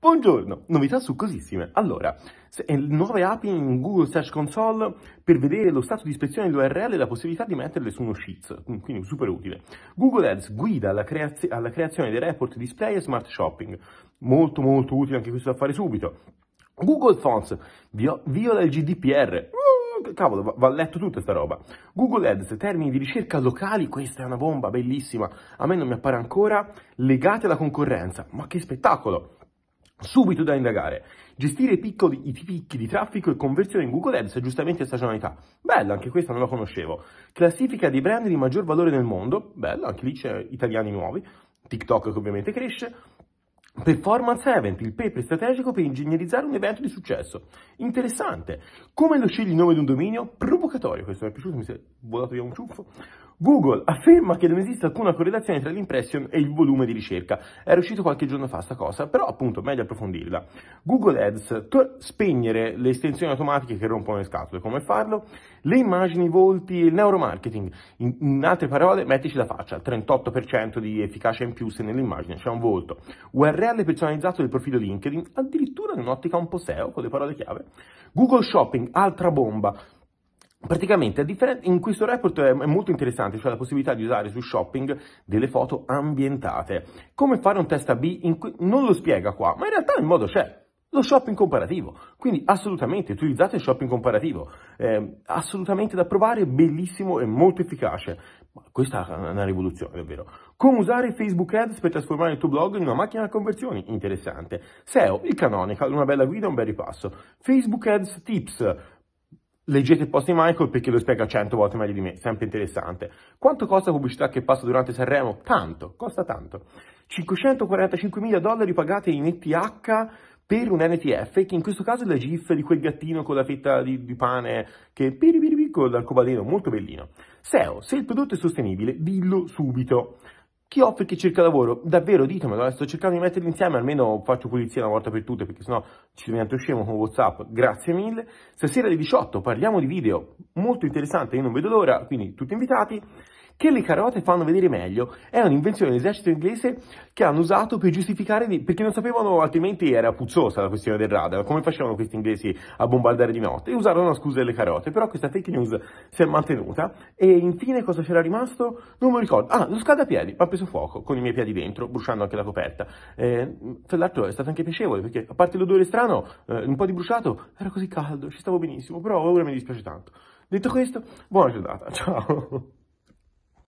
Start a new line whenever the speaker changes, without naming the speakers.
Buongiorno, novità succosissime. Allora, eh, nuove API in Google Search Console per vedere lo stato di ispezione dell'URL e la possibilità di metterle su uno Sheets, mm, quindi super utile. Google Ads guida alla, creaz- alla creazione dei report display e smart shopping. Molto molto utile anche questo da fare subito. Google Fonts vio- viola il GDPR. Mm, cavolo, va-, va letto tutta sta roba. Google Ads, termini di ricerca locali, questa è una bomba bellissima, a me non mi appare ancora, legate alla concorrenza, ma che spettacolo! Subito da indagare. Gestire i, piccoli, i picchi di traffico e conversione in Google Ads, aggiustamenti e stagionalità. Bella, anche questa non la conoscevo. Classifica dei brand di maggior valore nel mondo. Bella, anche lì c'è italiani nuovi. TikTok che ovviamente cresce. Performance Event, il paper strategico per ingegnerizzare un evento di successo. Interessante. Come lo scegli il nome di un dominio? Provocatorio, questo mi è piaciuto, mi si è volato via un ciuffo. Google afferma che non esiste alcuna correlazione tra l'impression e il volume di ricerca. Era uscito qualche giorno fa sta cosa, però appunto meglio approfondirla. Google Ads, to- spegnere le estensioni automatiche che rompono le scatole, come farlo? Le immagini, i volti, il neuromarketing. In, in altre parole, mettici la faccia, 38% di efficacia in più se nell'immagine c'è un volto. URL personalizzato del profilo LinkedIn, addirittura in un'ottica un po' SEO, con le parole chiave. Google Shopping, altra bomba Praticamente in questo report è molto interessante, cioè la possibilità di usare su shopping delle foto ambientate. Come fare un test AB? non lo spiega qua, ma in realtà il modo c'è. Lo shopping comparativo, quindi assolutamente utilizzate il shopping comparativo, eh, assolutamente da provare, bellissimo e molto efficace. questa è una rivoluzione davvero. Come usare Facebook Ads per trasformare il tuo blog in una macchina a conversioni? Interessante. SEO, il Canonical, una bella guida, un bel ripasso. Facebook Ads Tips, Leggete il post di Michael perché lo spiega 100 volte meglio di me, sempre interessante. Quanto costa la pubblicità che passa durante Sanremo? Tanto, costa tanto. 545 mila dollari pagati in ETH per un NTF, che in questo caso è la GIF di quel gattino con la fetta di, di pane che piripiripi con l'arcobaleno, molto bellino. SEO, se il prodotto è sostenibile, dillo subito chi offre chi cerca lavoro, davvero ditemelo, sto cercando di metterli insieme, almeno faccio pulizia una volta per tutte, perché sennò ci divento scemo con Whatsapp, grazie mille. Stasera alle 18 parliamo di video, molto interessante, io non vedo l'ora, quindi tutti invitati che le carote fanno vedere meglio. È un'invenzione dell'esercito inglese che hanno usato per giustificare, di... perché non sapevano altrimenti era puzzosa la questione del radar, come facevano questi inglesi a bombardare di notte, e usarono la scusa delle carote, però questa fake news si è mantenuta. E infine cosa c'era rimasto? Non me lo ricordo. Ah, lo scaldapiedi, ha preso fuoco con i miei piedi dentro, bruciando anche la coperta. Eh, tra l'altro è stato anche piacevole, perché a parte l'odore strano, eh, un po' di bruciato, era così caldo, ci stavo benissimo, però ora mi dispiace tanto. Detto questo, buona giornata, ciao!